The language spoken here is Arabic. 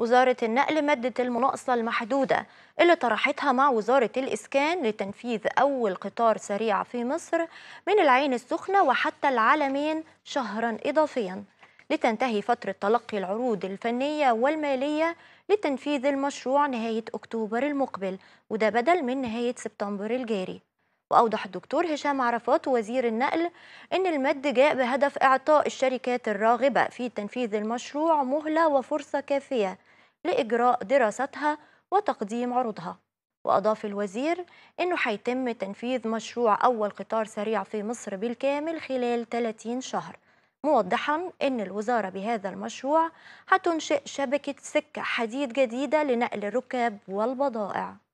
وزارة النقل مادة المناقصة المحدودة اللي طرحتها مع وزارة الإسكان لتنفيذ أول قطار سريع في مصر من العين السخنة وحتى العالمين شهرا إضافيا لتنتهي فترة تلقي العروض الفنية والمالية لتنفيذ المشروع نهاية أكتوبر المقبل وده بدل من نهاية سبتمبر الجاري وأوضح الدكتور هشام عرفات وزير النقل أن المد جاء بهدف إعطاء الشركات الراغبة في تنفيذ المشروع مهلة وفرصة كافية لإجراء دراستها وتقديم عروضها وأضاف الوزير أنه هيتم تنفيذ مشروع أول قطار سريع في مصر بالكامل خلال 30 شهر موضحا أن الوزارة بهذا المشروع هتنشئ شبكة سكة حديد جديدة لنقل الركاب والبضائع